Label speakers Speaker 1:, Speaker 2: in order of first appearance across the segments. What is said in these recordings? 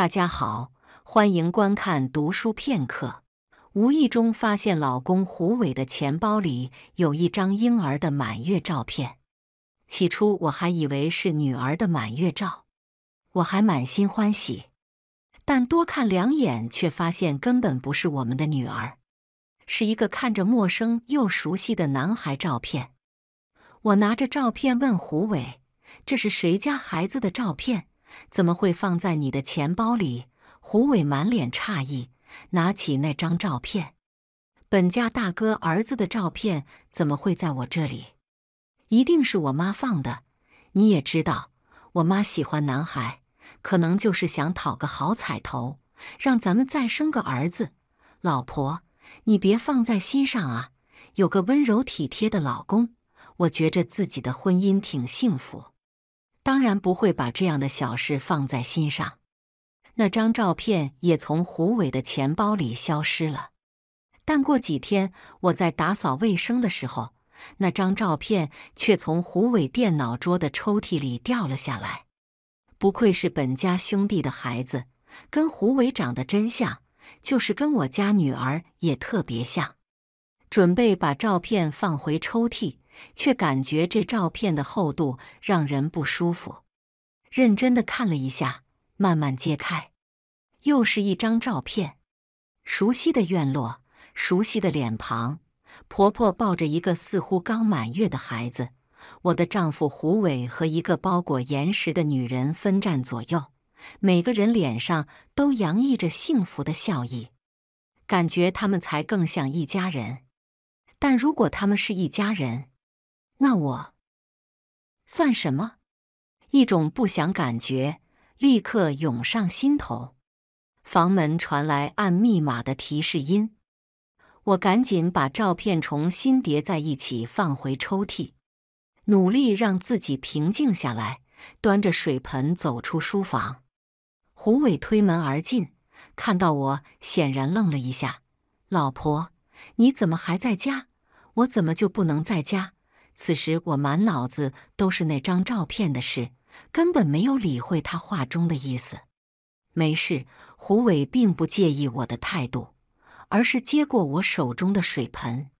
Speaker 1: 大家好，欢迎观看《读书片刻》。无意中发现老公胡伟的钱包里有一张婴儿的满月照片，起初我还以为是女儿的满月照，我还满心欢喜。但多看两眼，却发现根本不是我们的女儿，是一个看着陌生又熟悉的男孩照片。我拿着照片问胡伟：“这是谁家孩子的照片？”怎么会放在你的钱包里？胡伟满脸诧异，拿起那张照片，本家大哥儿子的照片怎么会在我这里？一定是我妈放的。你也知道，我妈喜欢男孩，可能就是想讨个好彩头，让咱们再生个儿子。老婆，你别放在心上啊。有个温柔体贴的老公，我觉着自己的婚姻挺幸福。当然不会把这样的小事放在心上。那张照片也从胡伟的钱包里消失了。但过几天，我在打扫卫生的时候，那张照片却从胡伟电脑桌的抽屉里掉了下来。不愧是本家兄弟的孩子，跟胡伟长得真像，就是跟我家女儿也特别像。准备把照片放回抽屉。却感觉这照片的厚度让人不舒服。认真的看了一下，慢慢揭开，又是一张照片。熟悉的院落，熟悉的脸庞。婆婆抱着一个似乎刚满月的孩子，我的丈夫胡伟和一个包裹严实的女人分站左右，每个人脸上都洋溢着幸福的笑意。感觉他们才更像一家人。但如果他们是一家人，那我算什么？一种不祥感觉立刻涌上心头。房门传来按密码的提示音，我赶紧把照片重新叠在一起放回抽屉，努力让自己平静下来。端着水盆走出书房，胡伟推门而进，看到我，显然愣了一下：“老婆，你怎么还在家？我怎么就不能在家？”此时我满脑子都是那张照片的事，根本没有理会他话中的意思。没事，胡伟并不介意我的态度，而是接过我手中的水盆，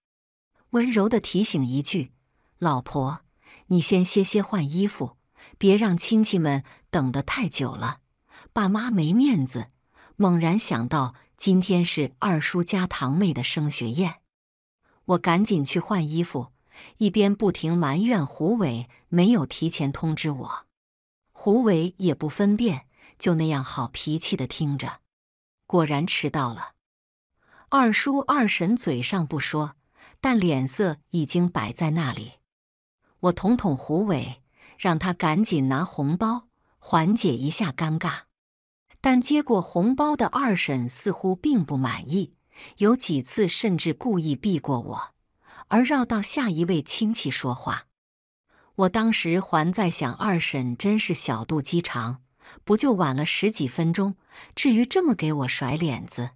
Speaker 1: 温柔的提醒一句：“老婆，你先歇歇，换衣服，别让亲戚们等得太久了，爸妈没面子。”猛然想到今天是二叔家堂妹的升学宴，我赶紧去换衣服。一边不停埋怨胡伟没有提前通知我，胡伟也不分辨，就那样好脾气的听着。果然迟到了。二叔二婶嘴上不说，但脸色已经摆在那里。我捅捅胡伟，让他赶紧拿红包缓解一下尴尬。但接过红包的二婶似乎并不满意，有几次甚至故意避过我。而绕到下一位亲戚说话，我当时还在想，二婶真是小肚鸡肠，不就晚了十几分钟，至于这么给我甩脸子？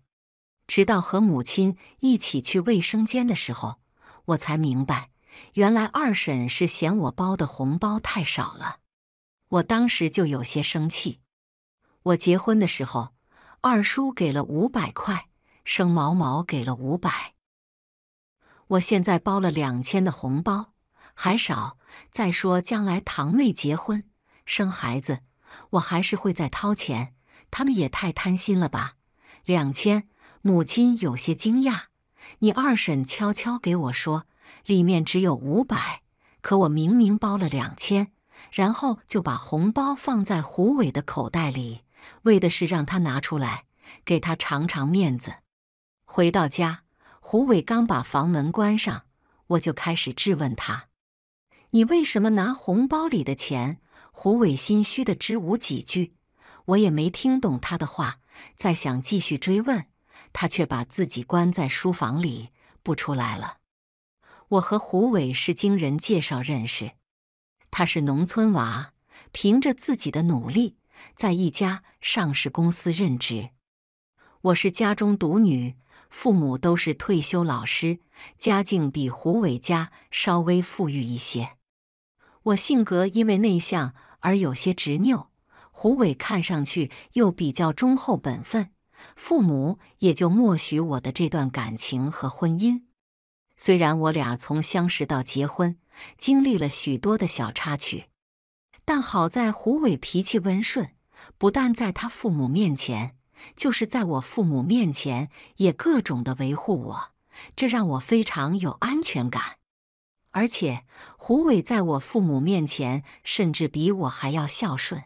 Speaker 1: 直到和母亲一起去卫生间的时候，我才明白，原来二婶是嫌我包的红包太少了。我当时就有些生气。我结婚的时候，二叔给了五百块，生毛毛给了五百。我现在包了两千的红包，还少。再说将来堂妹结婚、生孩子，我还是会再掏钱。他们也太贪心了吧！两千，母亲有些惊讶。你二婶悄悄给我说，里面只有五百，可我明明包了两千，然后就把红包放在胡伟的口袋里，为的是让他拿出来，给他尝尝面子。回到家。胡伟刚把房门关上，我就开始质问他：“你为什么拿红包里的钱？”胡伟心虚的支吾几句，我也没听懂他的话。再想继续追问，他却把自己关在书房里不出来了。我和胡伟是经人介绍认识，他是农村娃，凭着自己的努力在一家上市公司任职。我是家中独女。父母都是退休老师，家境比胡伟家稍微富裕一些。我性格因为内向而有些执拗，胡伟看上去又比较忠厚本分，父母也就默许我的这段感情和婚姻。虽然我俩从相识到结婚经历了许多的小插曲，但好在胡伟脾气温顺，不但在他父母面前。就是在我父母面前也各种的维护我，这让我非常有安全感。而且，胡伟在我父母面前甚至比我还要孝顺。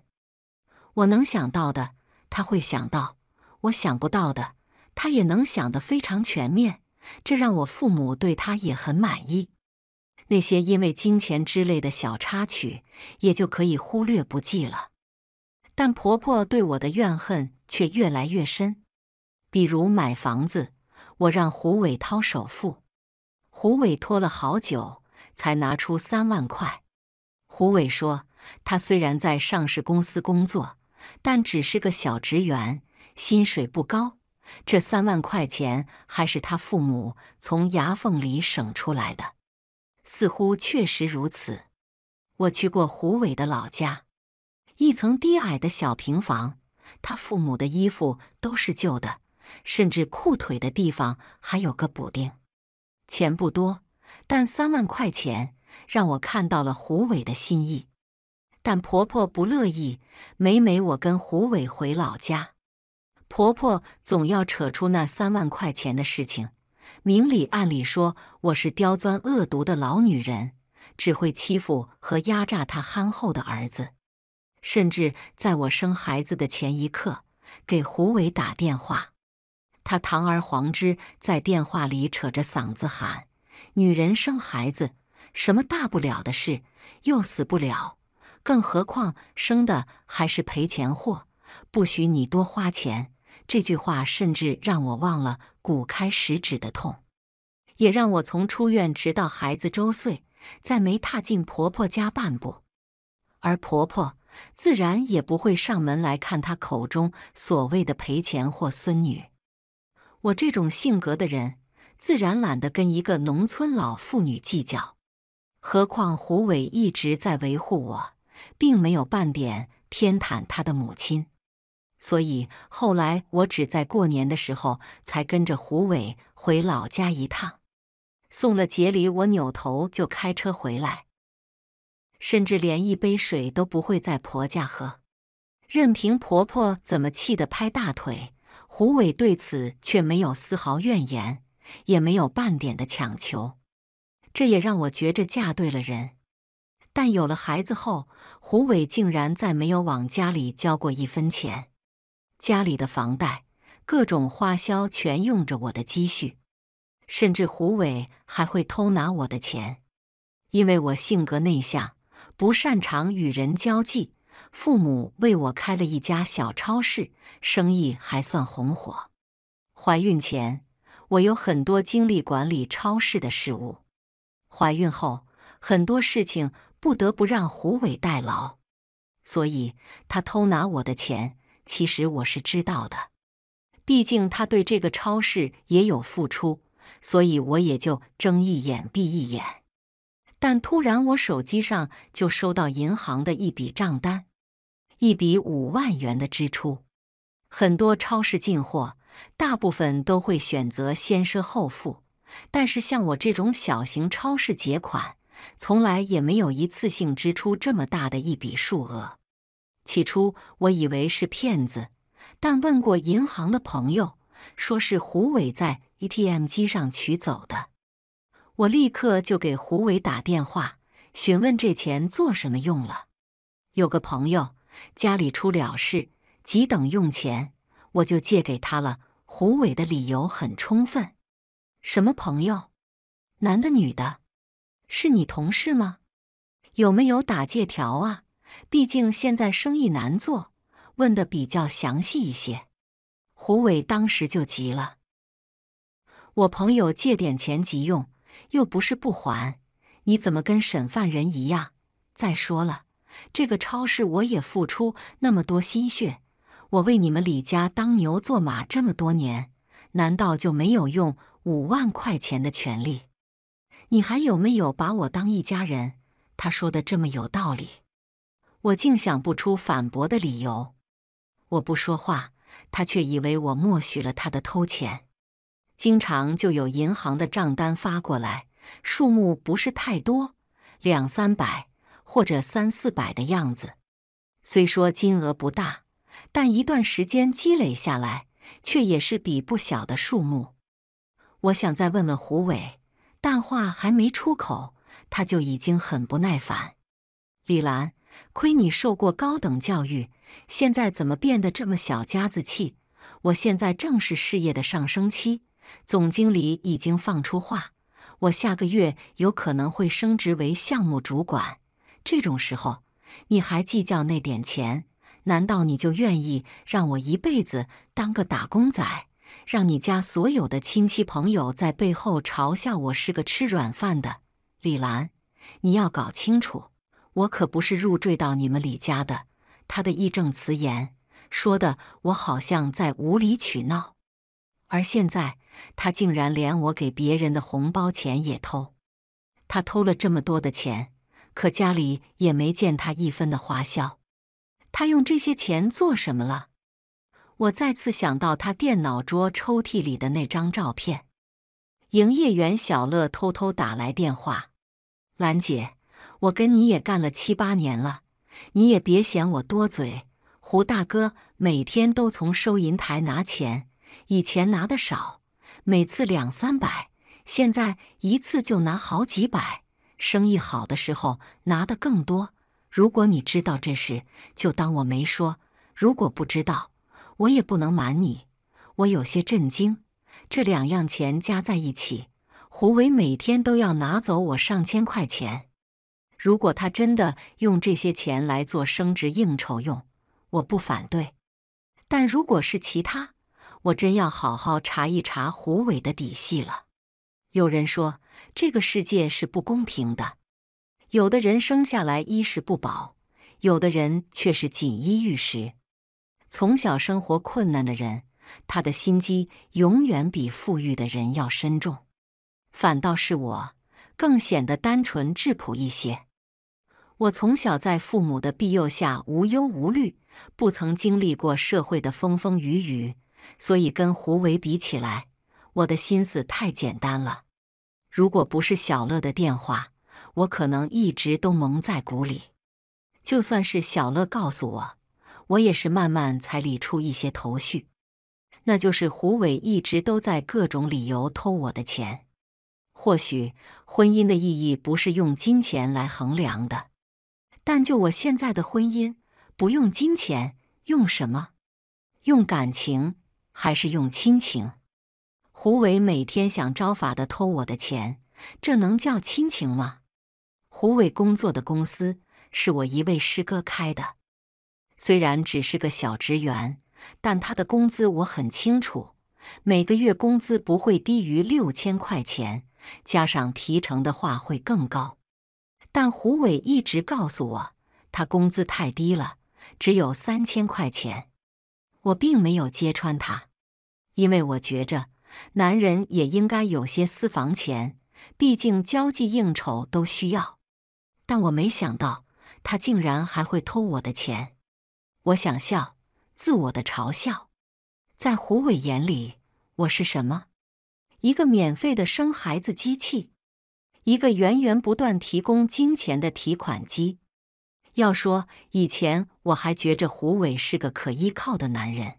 Speaker 1: 我能想到的，他会想到；我想不到的，他也能想得非常全面。这让我父母对他也很满意。那些因为金钱之类的小插曲，也就可以忽略不计了。但婆婆对我的怨恨却越来越深，比如买房子，我让胡伟掏首付，胡伟拖了好久才拿出三万块。胡伟说，他虽然在上市公司工作，但只是个小职员，薪水不高，这三万块钱还是他父母从牙缝里省出来的，似乎确实如此。我去过胡伟的老家。一层低矮的小平房，他父母的衣服都是旧的，甚至裤腿的地方还有个补丁。钱不多，但三万块钱让我看到了胡伟的心意。但婆婆不乐意，每每我跟胡伟回老家，婆婆总要扯出那三万块钱的事情，明里暗里说我是刁钻恶毒的老女人，只会欺负和压榨她憨厚的儿子。甚至在我生孩子的前一刻，给胡伟打电话，他堂而皇之在电话里扯着嗓子喊：“女人生孩子什么大不了的事，又死不了，更何况生的还是赔钱货，不许你多花钱。”这句话甚至让我忘了骨开十指的痛，也让我从出院直到孩子周岁，再没踏进婆婆家半步，而婆婆。自然也不会上门来看他口中所谓的赔钱或孙女。我这种性格的人，自然懒得跟一个农村老妇女计较。何况胡伟一直在维护我，并没有半点偏袒他的母亲。所以后来我只在过年的时候才跟着胡伟回老家一趟，送了节礼，我扭头就开车回来。甚至连一杯水都不会在婆家喝，任凭婆婆怎么气得拍大腿，胡伟对此却没有丝毫怨言，也没有半点的强求。这也让我觉着嫁对了人。但有了孩子后，胡伟竟然再没有往家里交过一分钱，家里的房贷、各种花销全用着我的积蓄，甚至胡伟还会偷拿我的钱，因为我性格内向。不擅长与人交际，父母为我开了一家小超市，生意还算红火。怀孕前，我有很多精力管理超市的事务；怀孕后，很多事情不得不让胡伟代劳，所以他偷拿我的钱，其实我是知道的。毕竟他对这个超市也有付出，所以我也就睁一眼闭一眼。但突然，我手机上就收到银行的一笔账单，一笔五万元的支出。很多超市进货，大部分都会选择先赊后付，但是像我这种小型超市结款，从来也没有一次性支出这么大的一笔数额。起初我以为是骗子，但问过银行的朋友，说是胡伟在 ATM 机上取走的。我立刻就给胡伟打电话，询问这钱做什么用了。有个朋友家里出了事，急等用钱，我就借给他了。胡伟的理由很充分。什么朋友？男的、女的？是你同事吗？有没有打借条啊？毕竟现在生意难做，问的比较详细一些。胡伟当时就急了。我朋友借点钱急用。又不是不还，你怎么跟审犯人一样？再说了，这个超市我也付出那么多心血，我为你们李家当牛做马这么多年，难道就没有用五万块钱的权利？你还有没有把我当一家人？他说的这么有道理，我竟想不出反驳的理由。我不说话，他却以为我默许了他的偷钱。经常就有银行的账单发过来，数目不是太多，两三百或者三四百的样子。虽说金额不大，但一段时间积累下来，却也是笔不小的数目。我想再问问胡伟，但话还没出口，他就已经很不耐烦。李兰，亏你受过高等教育，现在怎么变得这么小家子气？我现在正是事业的上升期。总经理已经放出话，我下个月有可能会升职为项目主管。这种时候你还计较那点钱？难道你就愿意让我一辈子当个打工仔，让你家所有的亲戚朋友在背后嘲笑我是个吃软饭的？李兰，你要搞清楚，我可不是入赘到你们李家的。他的义正辞严，说的我好像在无理取闹，而现在。他竟然连我给别人的红包钱也偷。他偷了这么多的钱，可家里也没见他一分的花销。他用这些钱做什么了？我再次想到他电脑桌抽屉里的那张照片。营业员小乐偷偷打来电话：“兰姐，我跟你也干了七八年了，你也别嫌我多嘴。胡大哥每天都从收银台拿钱，以前拿的少。”每次两三百，现在一次就拿好几百，生意好的时候拿的更多。如果你知道这事，就当我没说；如果不知道，我也不能瞒你。我有些震惊，这两样钱加在一起，胡伟每天都要拿走我上千块钱。如果他真的用这些钱来做升职应酬用，我不反对；但如果是其他，我真要好好查一查胡伟的底细了。有人说这个世界是不公平的，有的人生下来衣食不保，有的人却是锦衣玉食。从小生活困难的人，他的心机永远比富裕的人要深重。反倒是我，更显得单纯质朴一些。我从小在父母的庇佑下无忧无虑，不曾经历过社会的风风雨雨。所以，跟胡伟比起来，我的心思太简单了。如果不是小乐的电话，我可能一直都蒙在鼓里。就算是小乐告诉我，我也是慢慢才理出一些头绪。那就是胡伟一直都在各种理由偷我的钱。或许婚姻的意义不是用金钱来衡量的，但就我现在的婚姻，不用金钱，用什么？用感情。还是用亲情？胡伟每天想招法的偷我的钱，这能叫亲情吗？胡伟工作的公司是我一位师哥开的，虽然只是个小职员，但他的工资我很清楚，每个月工资不会低于六千块钱，加上提成的话会更高。但胡伟一直告诉我，他工资太低了，只有三千块钱。我并没有揭穿他，因为我觉着男人也应该有些私房钱，毕竟交际应酬都需要。但我没想到他竟然还会偷我的钱，我想笑，自我的嘲笑。在胡伟眼里，我是什么？一个免费的生孩子机器，一个源源不断提供金钱的提款机。要说以前，我还觉着胡伟是个可依靠的男人，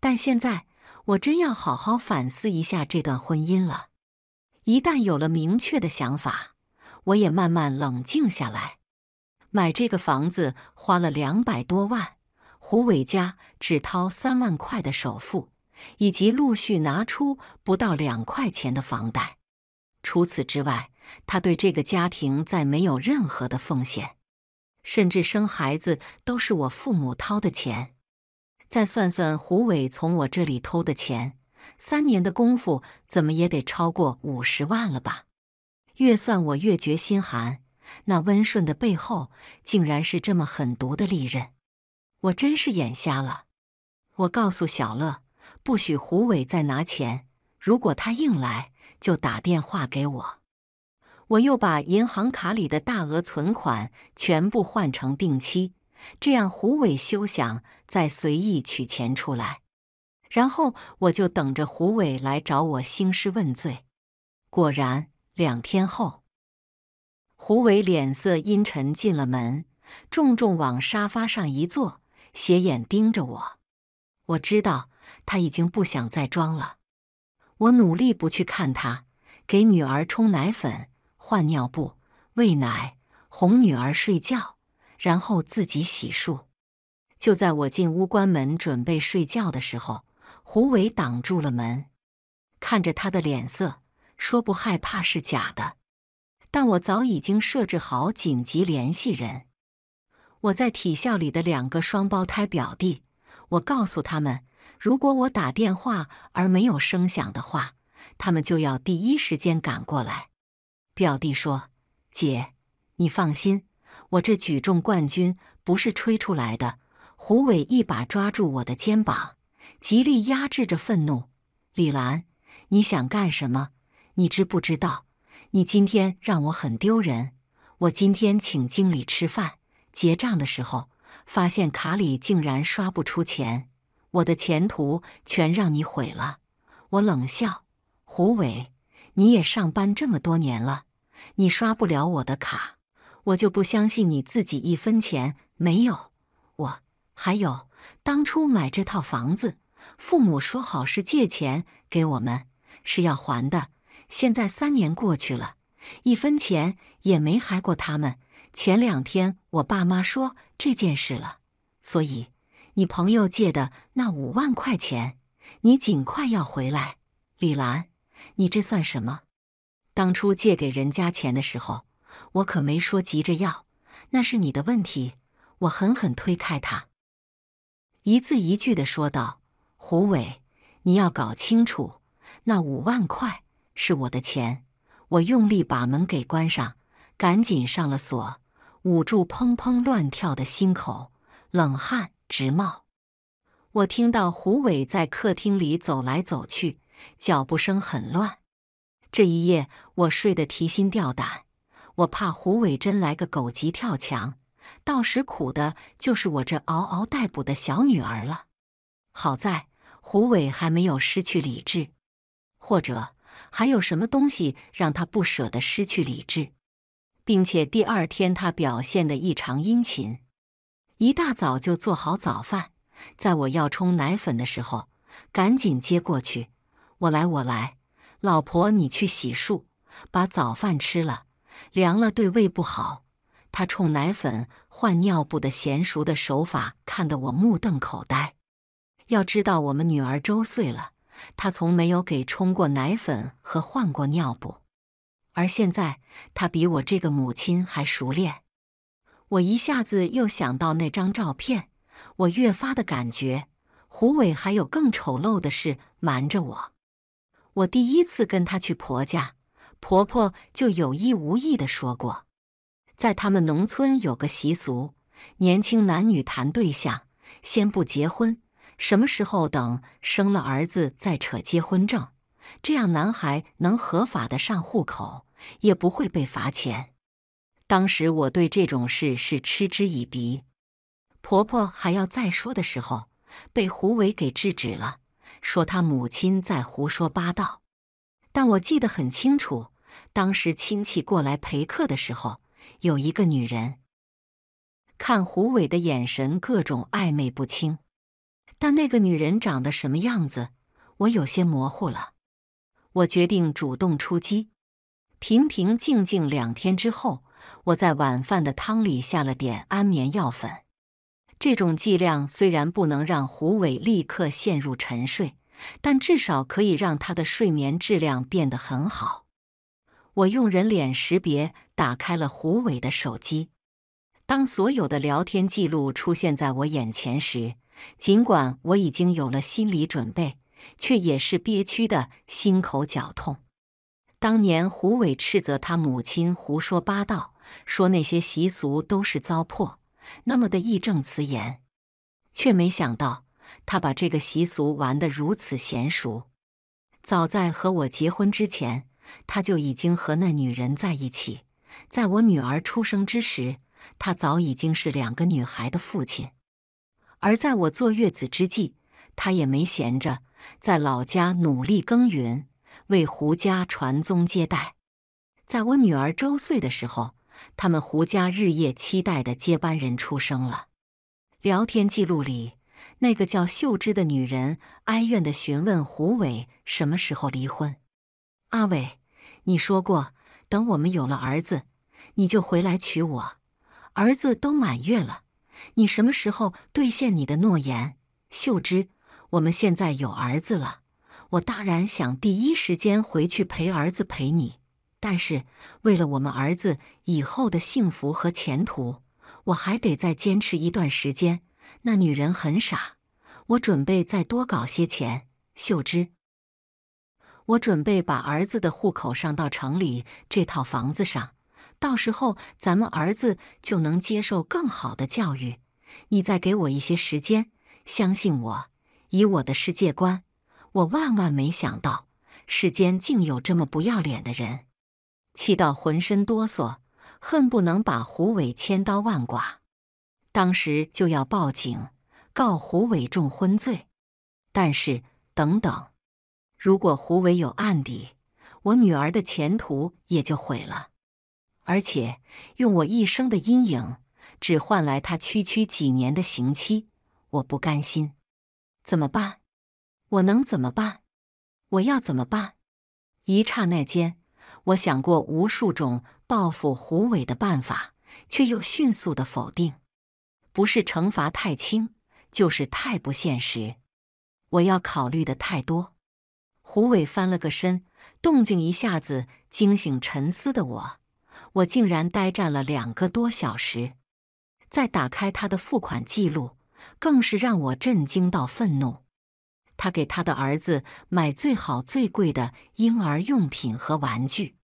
Speaker 1: 但现在我真要好好反思一下这段婚姻了。一旦有了明确的想法，我也慢慢冷静下来。买这个房子花了两百多万，胡伟家只掏三万块的首付，以及陆续拿出不到两块钱的房贷。除此之外，他对这个家庭再没有任何的奉献。甚至生孩子都是我父母掏的钱，再算算胡伟从我这里偷的钱，三年的功夫怎么也得超过五十万了吧？越算我越觉心寒，那温顺的背后竟然是这么狠毒的利刃，我真是眼瞎了！我告诉小乐，不许胡伟再拿钱，如果他硬来，就打电话给我。我又把银行卡里的大额存款全部换成定期，这样胡伟休想再随意取钱出来。然后我就等着胡伟来找我兴师问罪。果然，两天后，胡伟脸色阴沉，进了门，重重往沙发上一坐，斜眼盯着我。我知道他已经不想再装了。我努力不去看他，给女儿冲奶粉。换尿布、喂奶、哄女儿睡觉，然后自己洗漱。就在我进屋关门准备睡觉的时候，胡伟挡住了门。看着他的脸色，说不害怕是假的。但我早已经设置好紧急联系人，我在体校里的两个双胞胎表弟。我告诉他们，如果我打电话而没有声响的话，他们就要第一时间赶过来。表弟说：“姐，你放心，我这举重冠军不是吹出来的。”胡伟一把抓住我的肩膀，极力压制着愤怒：“李兰，你想干什么？你知不知道，你今天让我很丢人！我今天请经理吃饭，结账的时候发现卡里竟然刷不出钱，我的前途全让你毁了！”我冷笑：“胡伟。”你也上班这么多年了，你刷不了我的卡，我就不相信你自己一分钱没有。我还有当初买这套房子，父母说好是借钱给我们，是要还的。现在三年过去了，一分钱也没还过他们。前两天我爸妈说这件事了，所以你朋友借的那五万块钱，你尽快要回来，李兰。你这算什么？当初借给人家钱的时候，我可没说急着要，那是你的问题。我狠狠推开他，一字一句的说道：“胡伟，你要搞清楚，那五万块是我的钱。”我用力把门给关上，赶紧上了锁，捂住砰砰乱跳的心口，冷汗直冒。我听到胡伟在客厅里走来走去。脚步声很乱，这一夜我睡得提心吊胆。我怕胡伟真来个狗急跳墙，到时苦的就是我这嗷嗷待哺的小女儿了。好在胡伟还没有失去理智，或者还有什么东西让他不舍得失去理智，并且第二天他表现得异常殷勤，一大早就做好早饭，在我要冲奶粉的时候，赶紧接过去。我来，我来，老婆，你去洗漱，把早饭吃了，凉了对胃不好。他冲奶粉、换尿布的娴熟的手法看得我目瞪口呆。要知道，我们女儿周岁了，他从没有给冲过奶粉和换过尿布，而现在他比我这个母亲还熟练。我一下子又想到那张照片，我越发的感觉胡伟还有更丑陋的事瞒着我。我第一次跟她去婆家，婆婆就有意无意的说过，在他们农村有个习俗，年轻男女谈对象先不结婚，什么时候等生了儿子再扯结婚证，这样男孩能合法的上户口，也不会被罚钱。当时我对这种事是嗤之以鼻，婆婆还要再说的时候，被胡伟给制止了。说他母亲在胡说八道，但我记得很清楚，当时亲戚过来陪客的时候，有一个女人看胡伟的眼神各种暧昧不清，但那个女人长得什么样子，我有些模糊了。我决定主动出击，平平静静两天之后，我在晚饭的汤里下了点安眠药粉。这种剂量虽然不能让胡伟立刻陷入沉睡，但至少可以让他的睡眠质量变得很好。我用人脸识别打开了胡伟的手机，当所有的聊天记录出现在我眼前时，尽管我已经有了心理准备，却也是憋屈的心口绞痛。当年胡伟斥责他母亲胡说八道，说那些习俗都是糟粕。那么的义正词严，却没想到他把这个习俗玩得如此娴熟。早在和我结婚之前，他就已经和那女人在一起。在我女儿出生之时，他早已经是两个女孩的父亲。而在我坐月子之际，他也没闲着，在老家努力耕耘，为胡家传宗接代。在我女儿周岁的时候。他们胡家日夜期待的接班人出生了。聊天记录里，那个叫秀芝的女人哀怨地询问胡伟：“什么时候离婚？”阿伟，你说过等我们有了儿子，你就回来娶我。儿子都满月了，你什么时候兑现你的诺言？秀芝，我们现在有儿子了，我当然想第一时间回去陪儿子，陪你。但是，为了我们儿子以后的幸福和前途，我还得再坚持一段时间。那女人很傻，我准备再多搞些钱。秀芝，我准备把儿子的户口上到城里这套房子上，到时候咱们儿子就能接受更好的教育。你再给我一些时间，相信我。以我的世界观，我万万没想到世间竟有这么不要脸的人。气到浑身哆嗦，恨不能把胡伟千刀万剐。当时就要报警告胡伟重婚罪，但是等等，如果胡伟有案底，我女儿的前途也就毁了，而且用我一生的阴影，只换来他区区几年的刑期，我不甘心。怎么办？我能怎么办？我要怎么办？一刹那间。我想过无数种报复胡伟的办法，却又迅速的否定，不是惩罚太轻，就是太不现实。我要考虑的太多。胡伟翻了个身，动静一下子惊醒沉思的我，我竟然呆站了两个多小时。再打开他的付款记录，更是让我震惊到愤怒。他给他的儿子买最好最贵的婴儿用品和玩具，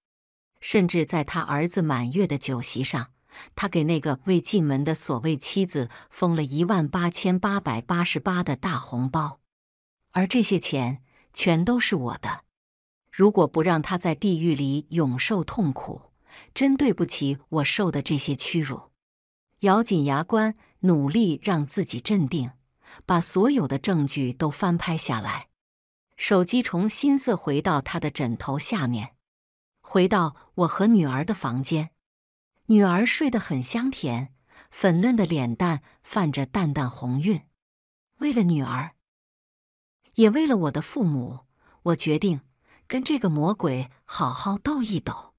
Speaker 1: 甚至在他儿子满月的酒席上，他给那个未进门的所谓妻子封了一万八千八百八十八的大红包，而这些钱全都是我的。如果不让他在地狱里永受痛苦，真对不起我受的这些屈辱。咬紧牙关，努力让自己镇定。把所有的证据都翻拍下来，手机重新色回到他的枕头下面，回到我和女儿的房间。女儿睡得很香甜，粉嫩的脸蛋泛着淡淡红晕。为了女儿，也为了我的父母，我决定跟这个魔鬼好好斗一斗。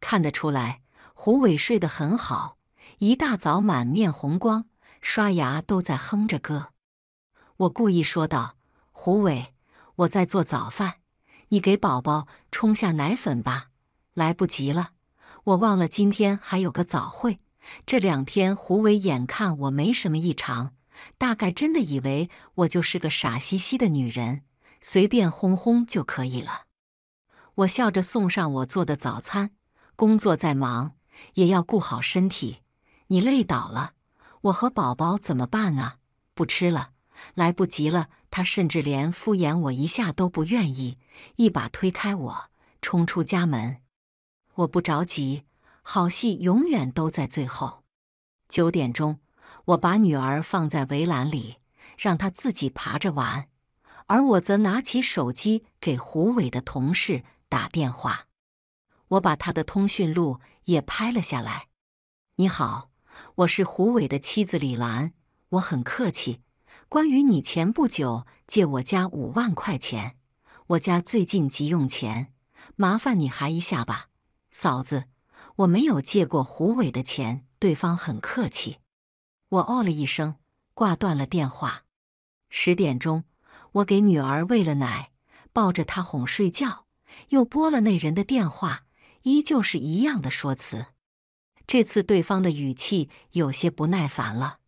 Speaker 1: 看得出来，胡伟睡得很好，一大早满面红光，刷牙都在哼着歌。我故意说道：“胡伟，我在做早饭，你给宝宝冲下奶粉吧，来不及了，我忘了今天还有个早会。这两天胡伟眼看我没什么异常，大概真的以为我就是个傻兮兮的女人，随便哄哄就可以了。”我笑着送上我做的早餐。工作再忙，也要顾好身体。你累倒了，我和宝宝怎么办啊？不吃了。来不及了，他甚至连敷衍我一下都不愿意，一把推开我，冲出家门。我不着急，好戏永远都在最后。九点钟，我把女儿放在围栏里，让她自己爬着玩，而我则拿起手机给胡伟的同事打电话。我把他的通讯录也拍了下来。你好，我是胡伟的妻子李兰，我很客气。关于你前不久借我家五万块钱，我家最近急用钱，麻烦你还一下吧，嫂子。我没有借过胡伟的钱，对方很客气。我哦了一声，挂断了电话。十点钟，我给女儿喂了奶，抱着她哄睡觉，又拨了那人的电话，依旧是一样的说辞。这次对方的语气有些不耐烦了，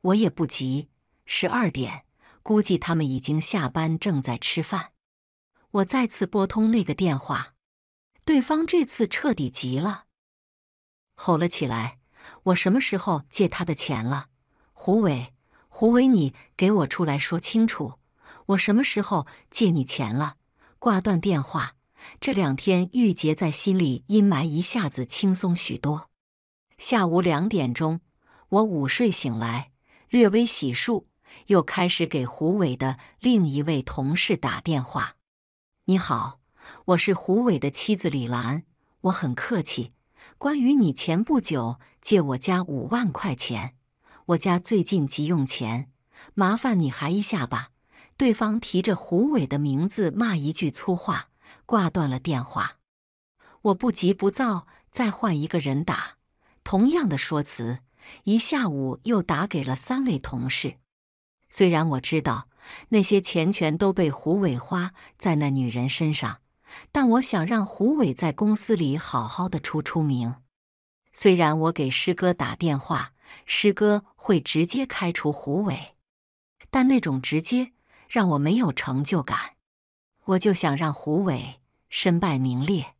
Speaker 1: 我也不急。十二点，估计他们已经下班，正在吃饭。我再次拨通那个电话，对方这次彻底急了，吼了起来：“我什么时候借他的钱了？”胡伟，胡伟，你给我出来说清楚，我什么时候借你钱了？挂断电话，这两天玉洁在心里阴霾一下子轻松许多。下午两点钟，我午睡醒来，略微洗漱。又开始给胡伟的另一位同事打电话。你好，我是胡伟的妻子李兰，我很客气。关于你前不久借我家五万块钱，我家最近急用钱，麻烦你还一下吧。对方提着胡伟的名字骂一句粗话，挂断了电话。我不急不躁，再换一个人打，同样的说辞，一下午又打给了三位同事。虽然我知道那些钱全都被胡伟花在那女人身上，但我想让胡伟在公司里好好的出出名。虽然我给师哥打电话，师哥会直接开除胡伟，但那种直接让我没有成就感。我就想让胡伟身败名裂。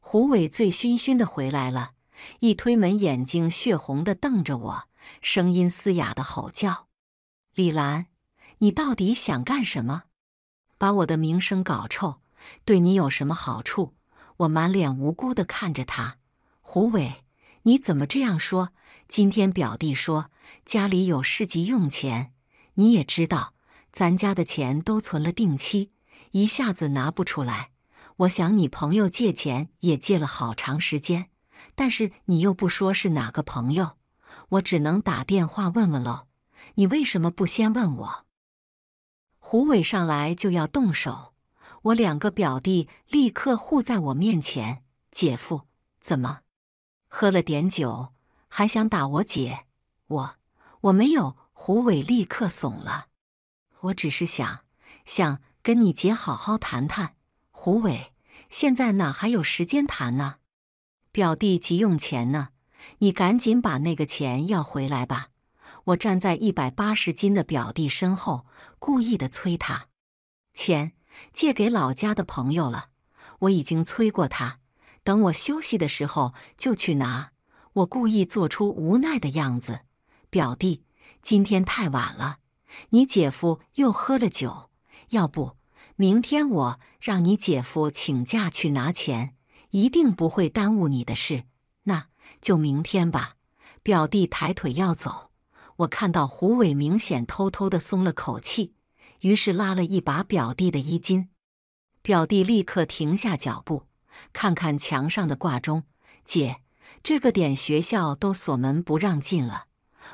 Speaker 1: 胡伟醉醺醺的回来了，一推门，眼睛血红的瞪着我，声音嘶哑的吼叫。李兰，你到底想干什么？把我的名声搞臭，对你有什么好处？我满脸无辜的看着他。胡伟，你怎么这样说？今天表弟说家里有事急用钱，你也知道咱家的钱都存了定期，一下子拿不出来。我想你朋友借钱也借了好长时间，但是你又不说是哪个朋友，我只能打电话问问喽。你为什么不先问我？胡伟上来就要动手，我两个表弟立刻护在我面前。姐夫，怎么喝了点酒还想打我姐？我我没有。胡伟立刻怂了。我只是想想跟你姐好好谈谈。胡伟现在哪还有时间谈呢？表弟急用钱呢，你赶紧把那个钱要回来吧。我站在一百八十斤的表弟身后，故意的催他：“钱借给老家的朋友了，我已经催过他，等我休息的时候就去拿。”我故意做出无奈的样子：“表弟，今天太晚了，你姐夫又喝了酒，要不明天我让你姐夫请假去拿钱，一定不会耽误你的事。”“那就明天吧。”表弟抬腿要走。我看到胡伟明显偷偷的松了口气，于是拉了一把表弟的衣襟，表弟立刻停下脚步，看看墙上的挂钟。姐，这个点学校都锁门不让进了，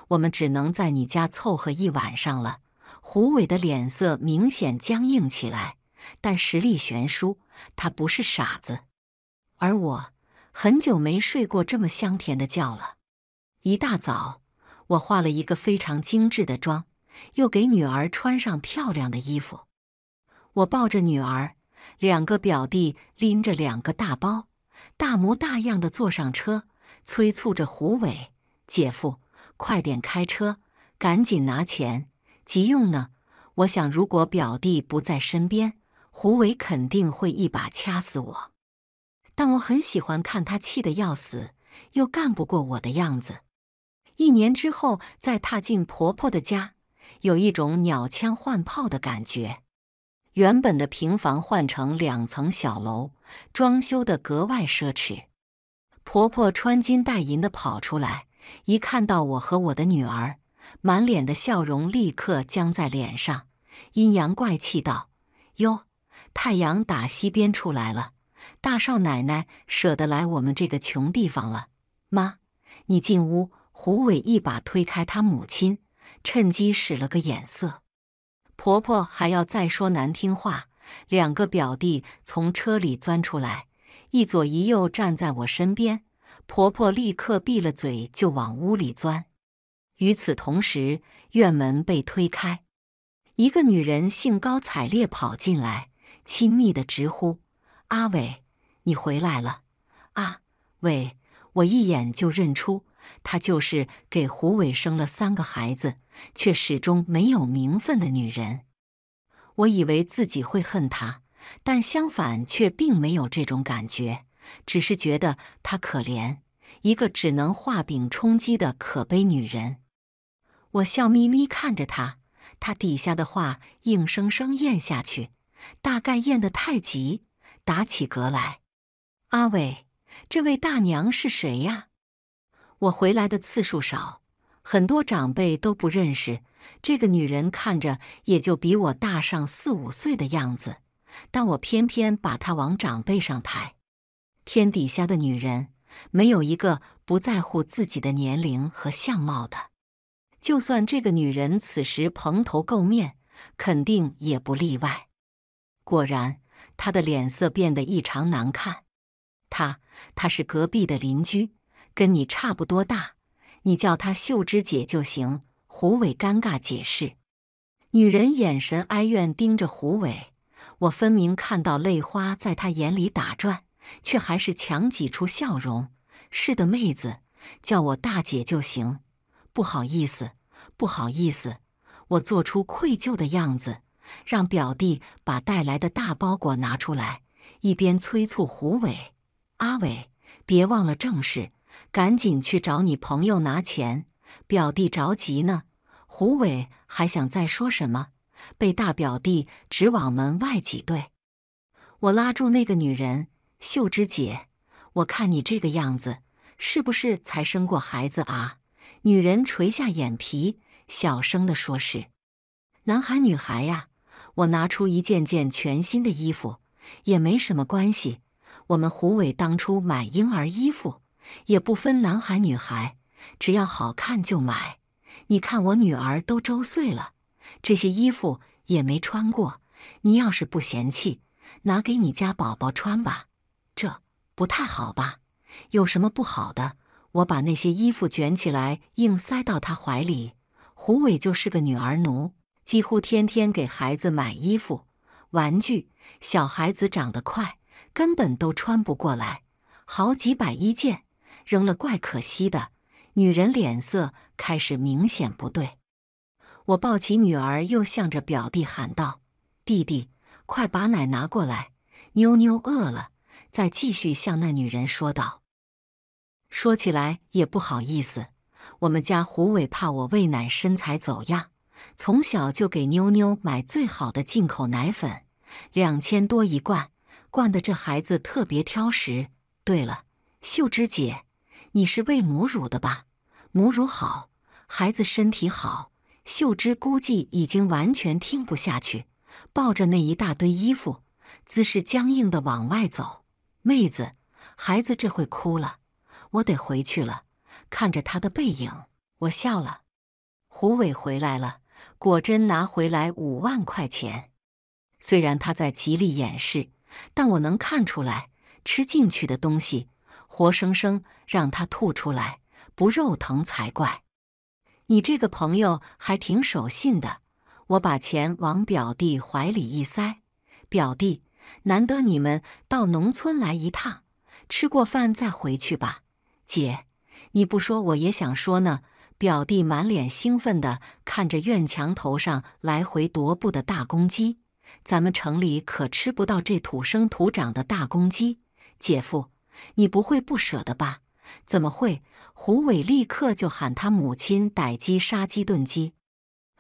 Speaker 1: 我们只能在你家凑合一晚上了。胡伟的脸色明显僵硬起来，但实力悬殊，他不是傻子。而我，很久没睡过这么香甜的觉了。一大早。我化了一个非常精致的妆，又给女儿穿上漂亮的衣服。我抱着女儿，两个表弟拎着两个大包，大模大样的坐上车，催促着胡伟姐夫：“快点开车，赶紧拿钱，急用呢！”我想，如果表弟不在身边，胡伟肯定会一把掐死我。但我很喜欢看他气得要死又干不过我的样子。一年之后再踏进婆婆的家，有一种鸟枪换炮的感觉。原本的平房换成两层小楼，装修得格外奢侈。婆婆穿金戴银地跑出来，一看到我和我的女儿，满脸的笑容立刻僵在脸上，阴阳怪气道：“哟，太阳打西边出来了，大少奶奶舍得来我们这个穷地方了。妈，你进屋。”胡伟一把推开他母亲，趁机使了个眼色。婆婆还要再说难听话，两个表弟从车里钻出来，一左一右站在我身边。婆婆立刻闭了嘴，就往屋里钻。与此同时，院门被推开，一个女人兴高采烈跑进来，亲密的直呼：“阿伟，你回来了！阿伟，我一眼就认出。”她就是给胡伟生了三个孩子，却始终没有名分的女人。我以为自己会恨她，但相反却并没有这种感觉，只是觉得她可怜，一个只能画饼充饥的可悲女人。我笑眯眯看着她，她底下的话硬生生咽下去，大概咽得太急，打起嗝来。阿伟，这位大娘是谁呀？我回来的次数少，很多长辈都不认识这个女人，看着也就比我大上四五岁的样子，但我偏偏把她往长辈上抬。天底下的女人，没有一个不在乎自己的年龄和相貌的，就算这个女人此时蓬头垢面，肯定也不例外。果然，她的脸色变得异常难看。她，她是隔壁的邻居。跟你差不多大，你叫她秀芝姐就行。”胡伟尴尬解释。女人眼神哀怨，盯着胡伟。我分明看到泪花在她眼里打转，却还是强挤出笑容。“是的，妹子，叫我大姐就行。”不好意思，不好意思，我做出愧疚的样子，让表弟把带来的大包裹拿出来，一边催促胡伟：“阿伟，别忘了正事。”赶紧去找你朋友拿钱，表弟着急呢。胡伟还想再说什么，被大表弟直往门外挤兑。我拉住那个女人，秀芝姐，我看你这个样子，是不是才生过孩子啊？女人垂下眼皮，小声的说：“是，男孩女孩呀。”我拿出一件件全新的衣服，也没什么关系。我们胡伟当初买婴儿衣服。也不分男孩女孩，只要好看就买。你看我女儿都周岁了，这些衣服也没穿过。你要是不嫌弃，拿给你家宝宝穿吧。这不太好吧？有什么不好的？我把那些衣服卷起来，硬塞到他怀里。胡伟就是个女儿奴，几乎天天给孩子买衣服、玩具。小孩子长得快，根本都穿不过来，好几百一件。扔了怪可惜的，女人脸色开始明显不对。我抱起女儿，又向着表弟喊道：“弟弟，快把奶拿过来，妞妞饿了。”再继续向那女人说道：“说起来也不好意思，我们家胡伟怕我喂奶身材走样，从小就给妞妞买最好的进口奶粉，两千多一罐，灌的这孩子特别挑食。对了，秀芝姐。”你是喂母乳的吧？母乳好，孩子身体好。秀芝估计已经完全听不下去，抱着那一大堆衣服，姿势僵硬的往外走。妹子，孩子这会哭了，我得回去了。看着他的背影，我笑了。胡伟回来了，果真拿回来五万块钱。虽然他在极力掩饰，但我能看出来，吃进去的东西。活生生让他吐出来，不肉疼才怪！你这个朋友还挺守信的，我把钱往表弟怀里一塞。表弟，难得你们到农村来一趟，吃过饭再回去吧。姐，你不说我也想说呢。表弟满脸兴奋地看着院墙头上来回踱步的大公鸡，咱们城里可吃不到这土生土长的大公鸡。姐夫。你不会不舍得吧？怎么会？胡伟立刻就喊他母亲逮鸡杀鸡炖鸡，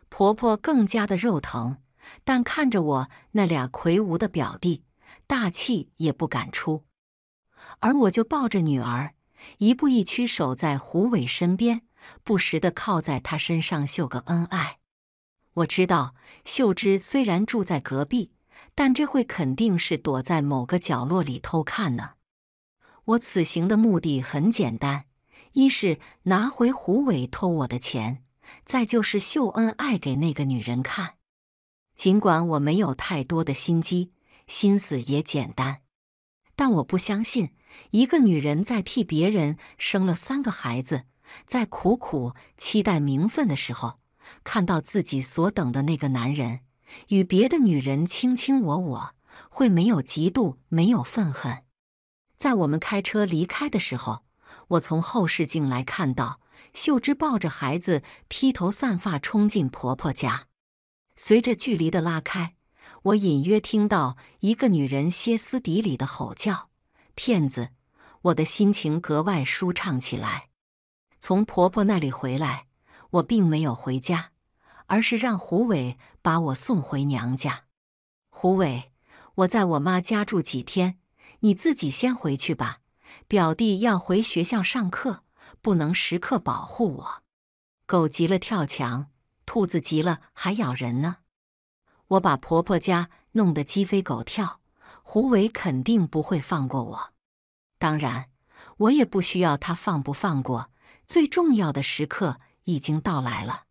Speaker 1: 婆婆更加的肉疼，但看着我那俩魁梧的表弟，大气也不敢出。而我就抱着女儿，一步一曲守在胡伟身边，不时的靠在他身上秀个恩爱。我知道，秀芝虽然住在隔壁，但这会肯定是躲在某个角落里偷看呢。我此行的目的很简单，一是拿回胡伟偷我的钱，再就是秀恩爱给那个女人看。尽管我没有太多的心机，心思也简单，但我不相信，一个女人在替别人生了三个孩子，在苦苦期待名分的时候，看到自己所等的那个男人与别的女人卿卿我我，会没有嫉妒，没有愤恨。在我们开车离开的时候，我从后视镜来看到秀芝抱着孩子披头散发冲进婆婆家。随着距离的拉开，我隐约听到一个女人歇斯底里的吼叫：“骗子！”我的心情格外舒畅起来。从婆婆那里回来，我并没有回家，而是让胡伟把我送回娘家。胡伟，我在我妈家住几天。你自己先回去吧，表弟要回学校上课，不能时刻保护我。狗急了跳墙，兔子急了还咬人呢。我把婆婆家弄得鸡飞狗跳，胡伟肯定不会放过我。当然，我也不需要他放不放过。最重要的时刻已经到来了。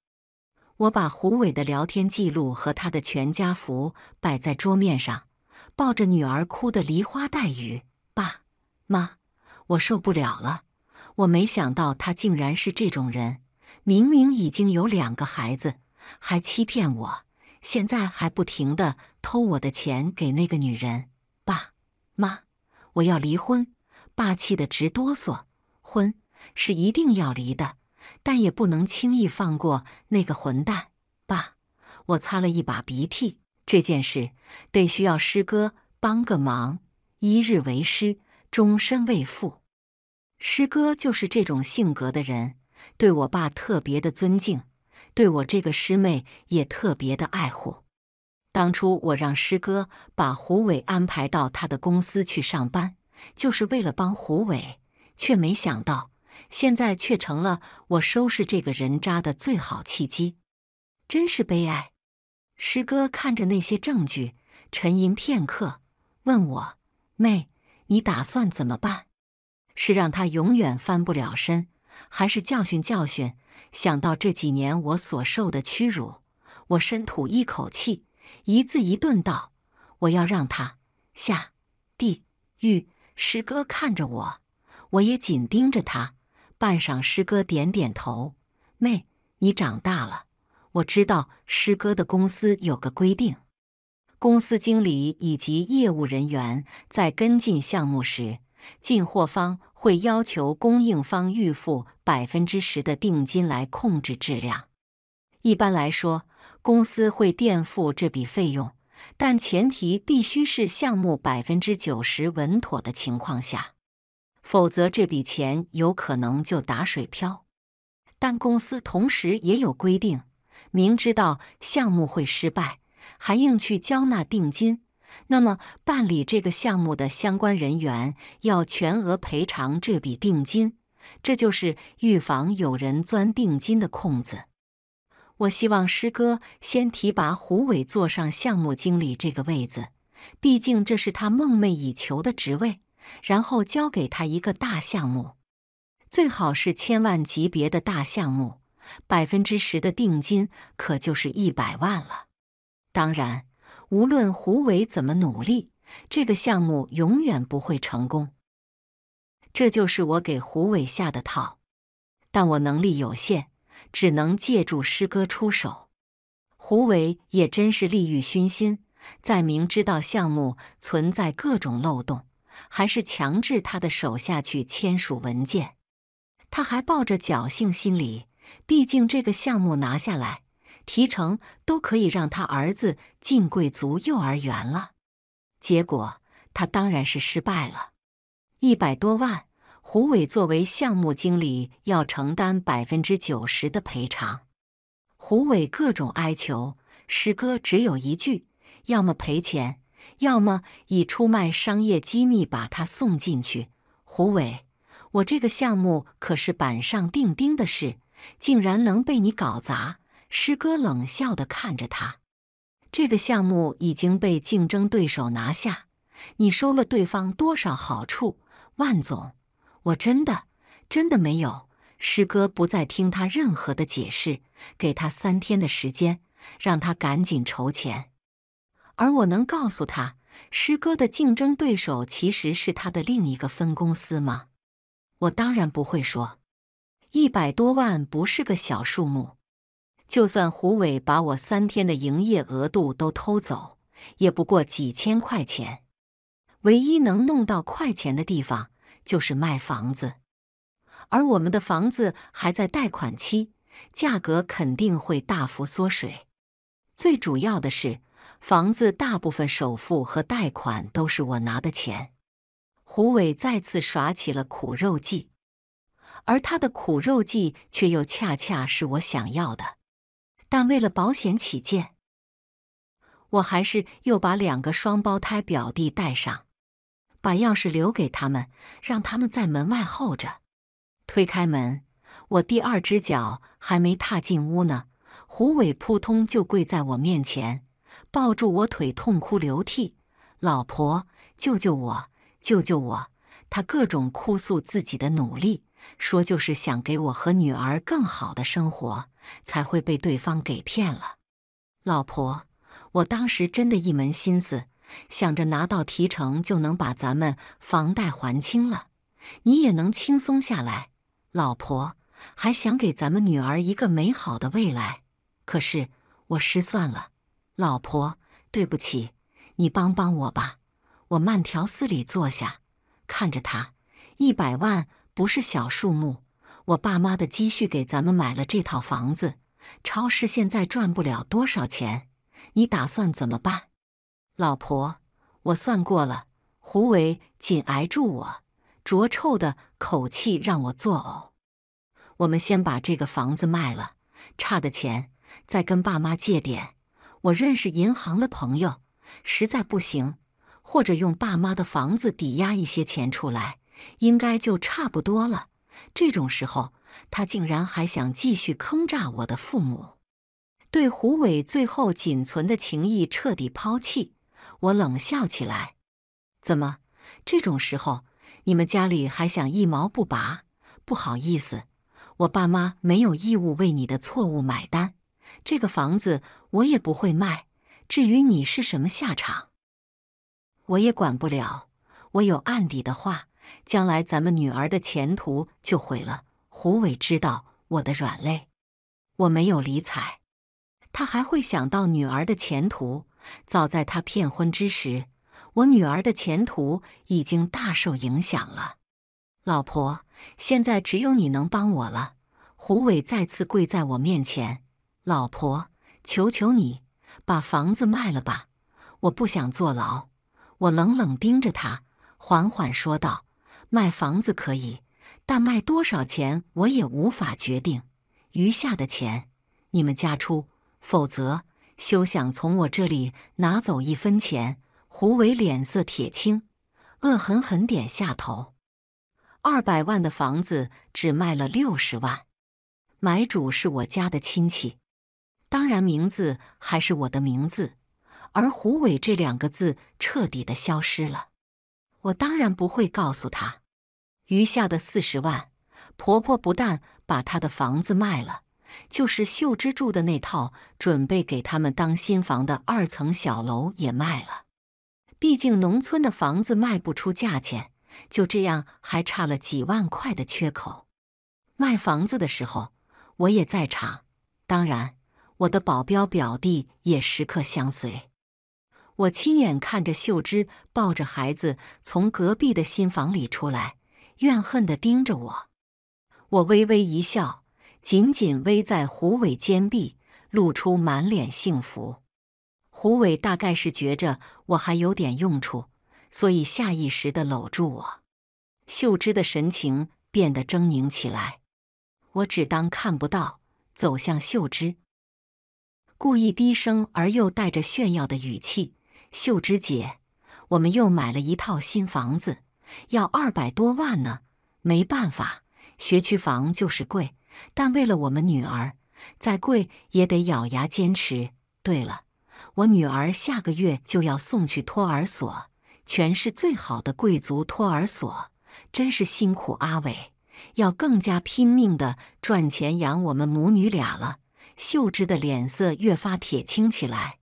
Speaker 1: 我把胡伟的聊天记录和他的全家福摆在桌面上。抱着女儿哭得梨花带雨，爸妈，我受不了了！我没想到他竟然是这种人，明明已经有两个孩子，还欺骗我，现在还不停的偷我的钱给那个女人。爸妈，我要离婚！爸气得直哆嗦，婚是一定要离的，但也不能轻易放过那个混蛋。爸，我擦了一把鼻涕。这件事得需要师哥帮个忙，一日为师，终身为父。师哥就是这种性格的人，对我爸特别的尊敬，对我这个师妹也特别的爱护。当初我让师哥把胡伟安排到他的公司去上班，就是为了帮胡伟，却没想到现在却成了我收拾这个人渣的最好契机，真是悲哀。师哥看着那些证据，沉吟片刻，问我：“妹，你打算怎么办？是让他永远翻不了身，还是教训教训？”想到这几年我所受的屈辱，我深吐一口气，一字一顿道：“我要让他下地狱。”师哥看着我，我也紧盯着他。半晌，师哥点点头：“妹，你长大了。”我知道师哥的公司有个规定，公司经理以及业务人员在跟进项目时，进货方会要求供应方预付百分之十的定金来控制质量。一般来说，公司会垫付这笔费用，但前提必须是项目百分之九十稳妥的情况下，否则这笔钱有可能就打水漂。但公司同时也有规定。明知道项目会失败，还硬去交纳定金，那么办理这个项目的相关人员要全额赔偿这笔定金，这就是预防有人钻定金的空子。我希望师哥先提拔胡伟坐上项目经理这个位子，毕竟这是他梦寐以求的职位，然后交给他一个大项目，最好是千万级别的大项目。百分之十的定金可就是一百万了。当然，无论胡伟怎么努力，这个项目永远不会成功。这就是我给胡伟下的套。但我能力有限，只能借助师哥出手。胡伟也真是利欲熏心，在明知道项目存在各种漏洞，还是强制他的手下去签署文件。他还抱着侥幸心理。毕竟这个项目拿下来，提成都可以让他儿子进贵族幼儿园了。结果他当然是失败了，一百多万，胡伟作为项目经理要承担百分之九十的赔偿。胡伟各种哀求，师哥只有一句：要么赔钱，要么以出卖商业机密把他送进去。胡伟，我这个项目可是板上钉钉的事。竟然能被你搞砸！师哥冷笑地看着他，这个项目已经被竞争对手拿下，你收了对方多少好处？万总，我真的真的没有。师哥不再听他任何的解释，给他三天的时间，让他赶紧筹钱。而我能告诉他，师哥的竞争对手其实是他的另一个分公司吗？我当然不会说。一百多万不是个小数目，就算胡伟把我三天的营业额度都偷走，也不过几千块钱。唯一能弄到快钱的地方就是卖房子，而我们的房子还在贷款期，价格肯定会大幅缩水。最主要的是，房子大部分首付和贷款都是我拿的钱。胡伟再次耍起了苦肉计。而他的苦肉计却又恰恰是我想要的，但为了保险起见，我还是又把两个双胞胎表弟带上，把钥匙留给他们，让他们在门外候着。推开门，我第二只脚还没踏进屋呢，胡伟扑通就跪在我面前，抱住我腿痛哭流涕：“老婆，救救我，救救我！”他各种哭诉自己的努力，说就是想给我和女儿更好的生活，才会被对方给骗了。老婆，我当时真的一门心思想着拿到提成就能把咱们房贷还清了，你也能轻松下来。老婆，还想给咱们女儿一个美好的未来，可是我失算了。老婆，对不起，你帮帮我吧。我慢条斯理坐下。看着他，一百万不是小数目。我爸妈的积蓄给咱们买了这套房子。超市现在赚不了多少钱，你打算怎么办？老婆，我算过了，胡伟紧挨住我，浊臭的口气让我作呕。我们先把这个房子卖了，差的钱再跟爸妈借点。我认识银行的朋友，实在不行。或者用爸妈的房子抵押一些钱出来，应该就差不多了。这种时候，他竟然还想继续坑诈我的父母，对胡伟最后仅存的情谊彻底抛弃。我冷笑起来：“怎么，这种时候你们家里还想一毛不拔？不好意思，我爸妈没有义务为你的错误买单。这个房子我也不会卖。至于你是什么下场？”我也管不了，我有案底的话，将来咱们女儿的前途就毁了。胡伟知道我的软肋，我没有理睬，他还会想到女儿的前途。早在他骗婚之时，我女儿的前途已经大受影响了。老婆，现在只有你能帮我了。胡伟再次跪在我面前，老婆，求求你，把房子卖了吧，我不想坐牢。我冷冷盯着他，缓缓说道：“卖房子可以，但卖多少钱我也无法决定。余下的钱你们家出，否则休想从我这里拿走一分钱。”胡伟脸色铁青，恶狠狠点下头。二百万的房子只卖了六十万，买主是我家的亲戚，当然名字还是我的名字。而胡伟这两个字彻底的消失了。我当然不会告诉他。余下的四十万，婆婆不但把她的房子卖了，就是秀芝住的那套准备给他们当新房的二层小楼也卖了。毕竟农村的房子卖不出价钱，就这样还差了几万块的缺口。卖房子的时候，我也在场，当然我的保镖表弟也时刻相随。我亲眼看着秀芝抱着孩子从隔壁的新房里出来，怨恨的盯着我。我微微一笑，紧紧偎在胡伟肩臂，露出满脸幸福。胡伟大概是觉着我还有点用处，所以下意识的搂住我。秀芝的神情变得狰狞起来，我只当看不到，走向秀芝，故意低声而又带着炫耀的语气。秀芝姐，我们又买了一套新房子，要二百多万呢。没办法，学区房就是贵，但为了我们女儿，再贵也得咬牙坚持。对了，我女儿下个月就要送去托儿所，全市最好的贵族托儿所，真是辛苦阿伟，要更加拼命的赚钱养我们母女俩了。秀芝的脸色越发铁青起来，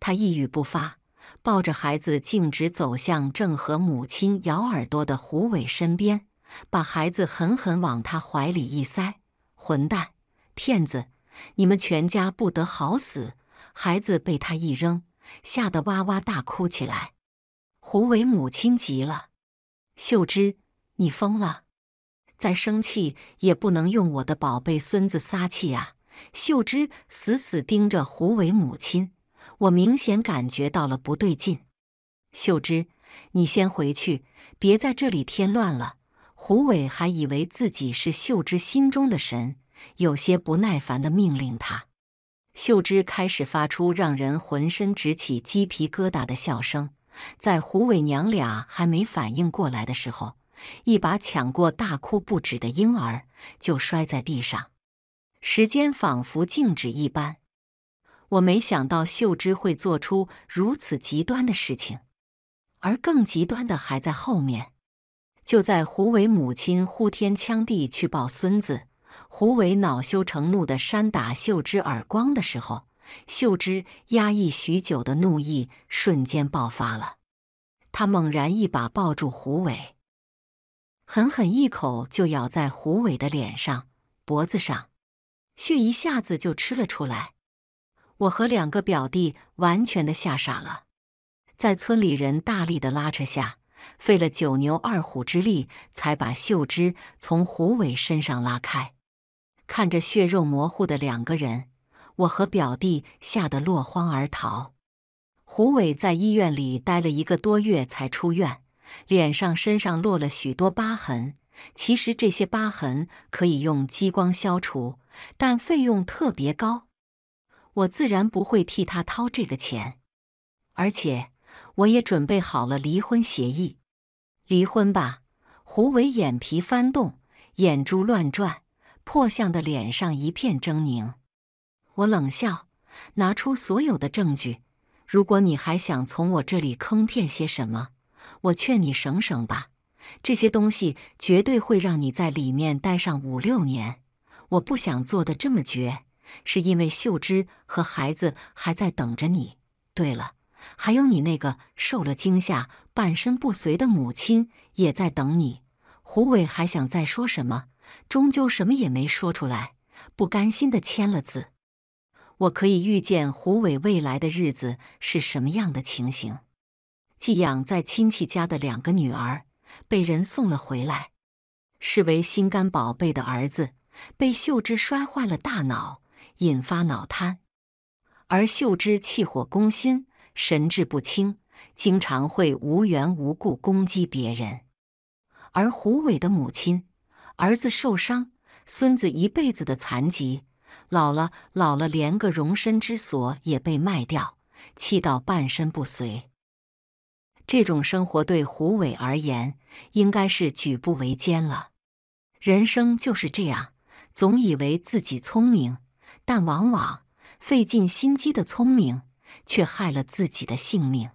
Speaker 1: 她一语不发。抱着孩子径直走向正和母亲咬耳朵的胡伟身边，把孩子狠狠往他怀里一塞。混蛋，骗子！你们全家不得好死！孩子被他一扔，吓得哇哇大哭起来。胡伟母亲急了：“秀芝，你疯了！再生气也不能用我的宝贝孙子撒气啊！”秀芝死死盯着胡伟母亲。我明显感觉到了不对劲，秀芝，你先回去，别在这里添乱了。胡伟还以为自己是秀芝心中的神，有些不耐烦的命令他。秀芝开始发出让人浑身直起鸡皮疙瘩的笑声，在胡伟娘俩还没反应过来的时候，一把抢过大哭不止的婴儿，就摔在地上。时间仿佛静止一般。我没想到秀芝会做出如此极端的事情，而更极端的还在后面。就在胡伟母亲呼天抢地去抱孙子，胡伟恼羞成怒地扇打秀芝耳光的时候，秀芝压抑许久的怒意瞬间爆发了。她猛然一把抱住胡伟，狠狠一口就咬在胡伟的脸上、脖子上，血一下子就吃了出来。我和两个表弟完全的吓傻了，在村里人大力的拉扯下，费了九牛二虎之力才把秀芝从胡伟身上拉开。看着血肉模糊的两个人，我和表弟吓得落荒而逃。胡伟在医院里待了一个多月才出院，脸上、身上落了许多疤痕。其实这些疤痕可以用激光消除，但费用特别高。我自然不会替他掏这个钱，而且我也准备好了离婚协议。离婚吧！胡伟眼皮翻动，眼珠乱转，破相的脸上一片狰狞。我冷笑，拿出所有的证据。如果你还想从我这里坑骗些什么，我劝你省省吧。这些东西绝对会让你在里面待上五六年。我不想做的这么绝。是因为秀芝和孩子还在等着你。对了，还有你那个受了惊吓、半身不遂的母亲也在等你。胡伟还想再说什么，终究什么也没说出来，不甘心的签了字。我可以预见胡伟未来的日子是什么样的情形：寄养在亲戚家的两个女儿被人送了回来，视为心肝宝贝的儿子被秀芝摔坏了大脑。引发脑瘫，而秀芝气火攻心，神志不清，经常会无缘无故攻击别人。而胡伟的母亲，儿子受伤，孙子一辈子的残疾，老了老了，连个容身之所也被卖掉，气到半身不遂。这种生活对胡伟而言，应该是举步维艰了。人生就是这样，总以为自己聪明。但往往费尽心机的聪明，却害了自己的性命。